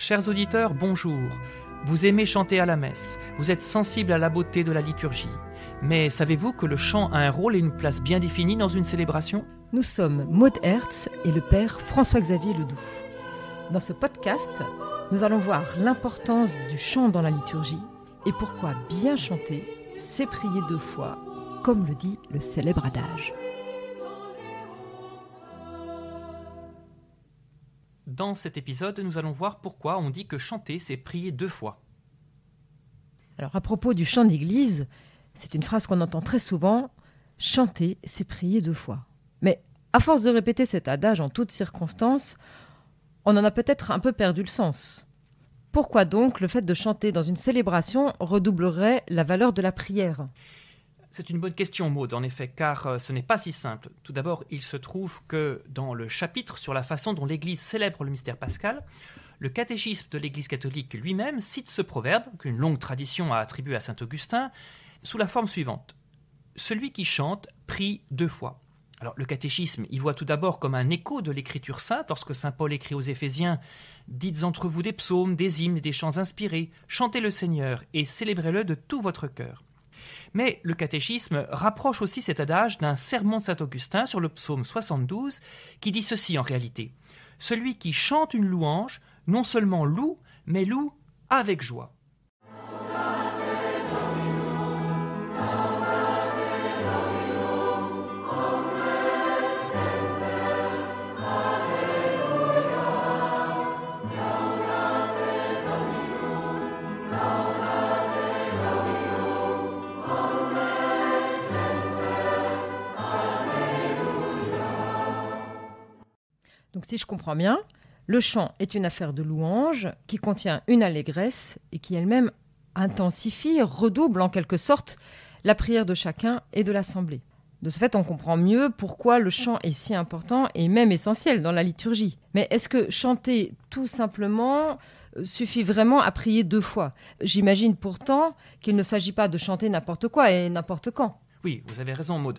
Chers auditeurs, bonjour. Vous aimez chanter à la messe, vous êtes sensible à la beauté de la liturgie. Mais savez-vous que le chant a un rôle et une place bien définie dans une célébration Nous sommes Maud Hertz et le père François-Xavier Ledoux. Dans ce podcast, nous allons voir l'importance du chant dans la liturgie et pourquoi bien chanter, c'est prier deux fois, comme le dit le célèbre adage. Dans cet épisode, nous allons voir pourquoi on dit que chanter, c'est prier deux fois. Alors à propos du chant d'église, c'est une phrase qu'on entend très souvent, chanter, c'est prier deux fois. Mais à force de répéter cet adage en toutes circonstances, on en a peut-être un peu perdu le sens. Pourquoi donc le fait de chanter dans une célébration redoublerait la valeur de la prière c'est une bonne question, mode en effet, car euh, ce n'est pas si simple. Tout d'abord, il se trouve que dans le chapitre sur la façon dont l'Église célèbre le mystère pascal, le catéchisme de l'Église catholique lui-même cite ce proverbe, qu'une longue tradition a attribué à saint Augustin, sous la forme suivante. Celui qui chante prie deux fois. Alors le catéchisme y voit tout d'abord comme un écho de l'écriture sainte lorsque saint Paul écrit aux Éphésiens Dites entre vous des psaumes, des hymnes, des chants inspirés, chantez le Seigneur et célébrez-le de tout votre cœur. Mais le catéchisme rapproche aussi cet adage d'un sermon de saint Augustin sur le psaume 72 qui dit ceci en réalité. Celui qui chante une louange, non seulement loue, mais loue avec joie. Donc si je comprends bien, le chant est une affaire de louange qui contient une allégresse et qui elle-même intensifie, redouble en quelque sorte la prière de chacun et de l'assemblée. De ce fait, on comprend mieux pourquoi le chant est si important et même essentiel dans la liturgie. Mais est-ce que chanter tout simplement euh, suffit vraiment à prier deux fois J'imagine pourtant qu'il ne s'agit pas de chanter n'importe quoi et n'importe quand. Oui, vous avez raison, Maud.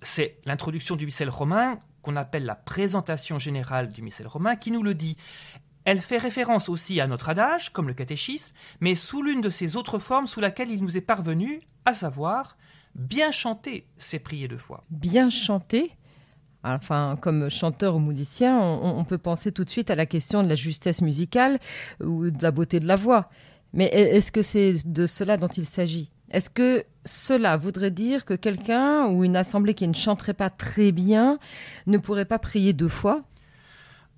C'est l'introduction du missel romain qu'on appelle la présentation générale du missel romain qui nous le dit. Elle fait référence aussi à notre adage, comme le catéchisme, mais sous l'une de ces autres formes sous laquelle il nous est parvenu, à savoir bien chanter ses prières de foi. Bien chanter Enfin, comme chanteur ou musicien, on peut penser tout de suite à la question de la justesse musicale ou de la beauté de la voix. Mais est-ce que c'est de cela dont il s'agit est-ce que cela voudrait dire que quelqu'un ou une assemblée qui ne chanterait pas très bien ne pourrait pas prier deux fois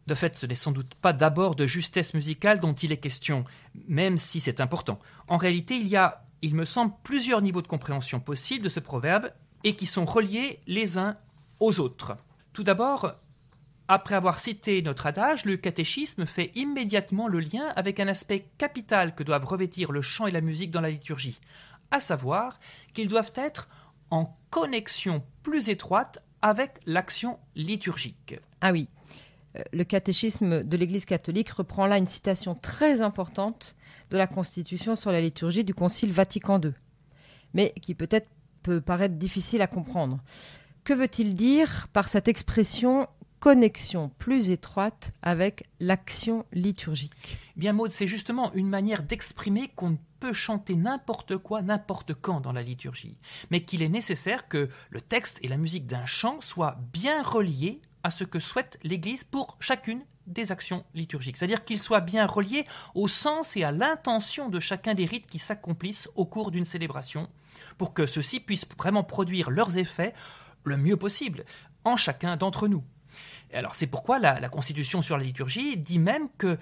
de fait, ce n'est sans doute pas d'abord de justesse musicale dont il est question, même si c'est important. En réalité, il y a, il me semble, plusieurs niveaux de compréhension possibles de ce proverbe et qui sont reliés les uns aux autres. Tout d'abord, après avoir cité notre adage, le catéchisme fait immédiatement le lien avec un aspect capital que doivent revêtir le chant et la musique dans la liturgie à savoir qu'ils doivent être en connexion plus étroite avec l'action liturgique. Ah oui, euh, le catéchisme de l'Église catholique reprend là une citation très importante de la Constitution sur la liturgie du Concile Vatican II, mais qui peut-être peut paraître difficile à comprendre. Que veut-il dire par cette expression connexion plus étroite avec l'action liturgique Bien Maud, c'est justement une manière d'exprimer qu'on ne peut chanter n'importe quoi, n'importe quand dans la liturgie, mais qu'il est nécessaire que le texte et la musique d'un chant soient bien reliés à ce que souhaite l'Église pour chacune des actions liturgiques, c'est-à-dire qu'ils soient bien reliés au sens et à l'intention de chacun des rites qui s'accomplissent au cours d'une célébration, pour que ceux-ci puissent vraiment produire leurs effets le mieux possible en chacun d'entre nous. alors c'est pourquoi la Constitution sur la liturgie dit même que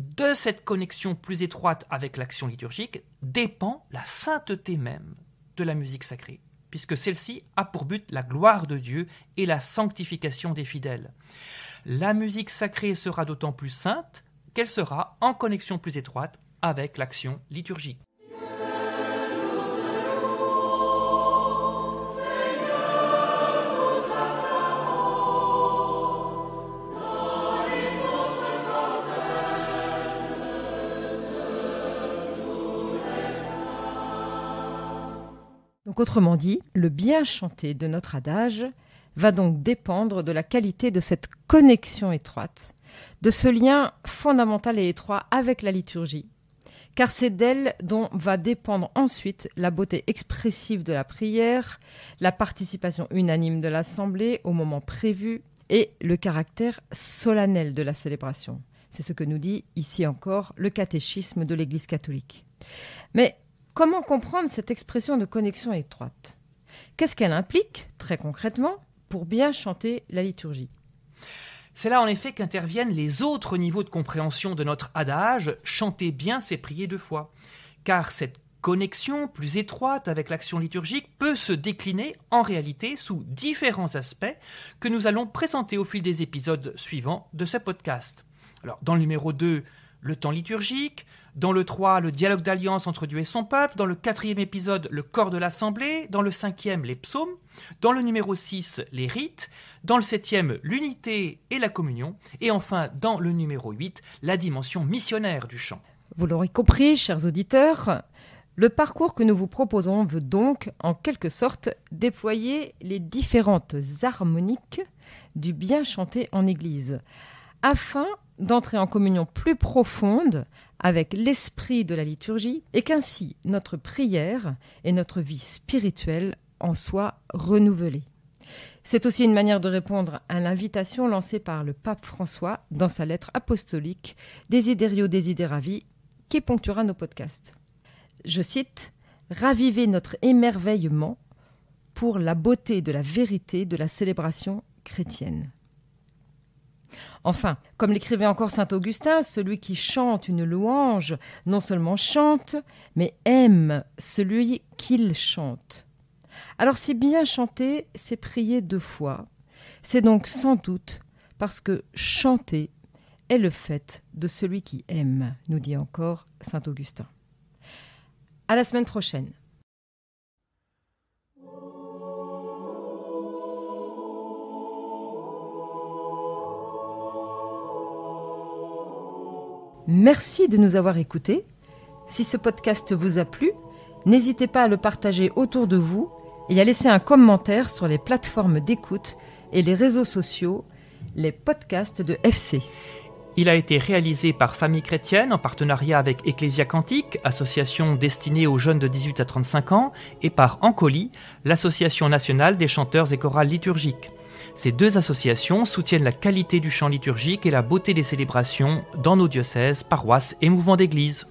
de cette connexion plus étroite avec l'action liturgique dépend la sainteté même de la musique sacrée, puisque celle-ci a pour but la gloire de Dieu et la sanctification des fidèles. La musique sacrée sera d'autant plus sainte qu'elle sera en connexion plus étroite avec l'action liturgique. autrement dit, le bien chanté de notre adage va donc dépendre de la qualité de cette connexion étroite, de ce lien fondamental et étroit avec la liturgie, car c'est d'elle dont va dépendre ensuite la beauté expressive de la prière, la participation unanime de l'Assemblée au moment prévu et le caractère solennel de la célébration. C'est ce que nous dit ici encore le catéchisme de l'Église catholique. Mais Comment comprendre cette expression de connexion étroite Qu'est-ce qu'elle implique, très concrètement, pour bien chanter la liturgie c'est là en effet qu'interviennent les autres niveaux de compréhension de notre adage chanter bien, c'est prier deux fois. Car cette connexion plus étroite avec l'action liturgique peut se décliner en réalité sous différents aspects que nous allons présenter au fil des épisodes suivants de ce podcast. Alors, dans le numéro 2, le temps liturgique, dans le 3, le dialogue d'alliance entre Dieu et son peuple, dans le quatrième épisode, le corps de l'assemblée, dans le cinquième, les psaumes, dans le numéro 6, les rites, dans le septième, l'unité et la communion, et enfin, dans le numéro 8, la dimension missionnaire du chant. Vous l'aurez compris, chers auditeurs, le parcours que nous vous proposons veut donc, en quelque sorte, déployer les différentes harmoniques du bien chanté en Église, afin d'entrer en communion plus profonde avec l'esprit de la liturgie et qu'ainsi notre prière et notre vie spirituelle en soient renouvelées. C'est aussi une manière de répondre à l'invitation lancée par le pape François dans sa lettre apostolique Desiderio Desideravi qui ponctuera nos podcasts. Je cite Ravivez notre émerveillement pour la beauté de la vérité de la célébration chrétienne. Enfin, comme l'écrivait encore saint Augustin, celui qui chante une louange non seulement chante, mais aime celui qu'il chante. Alors si bien chanter, c'est prier deux fois. C'est donc sans doute parce que chanter est le fait de celui qui aime, nous dit encore saint Augustin. À la semaine prochaine. Merci de nous avoir écoutés. Si ce podcast vous a plu, n'hésitez pas à le partager autour de vous et à laisser un commentaire sur les plateformes d'écoute et les réseaux sociaux, les podcasts de FC. Il a été réalisé par Famille Chrétienne en partenariat avec Ecclesia Cantique, association destinée aux jeunes de 18 à 35 ans, et par Ancoli, l'association nationale des chanteurs et chorales liturgiques. Ces deux associations soutiennent la qualité du chant liturgique et la beauté des célébrations dans nos diocèses, paroisses et mouvements d'église.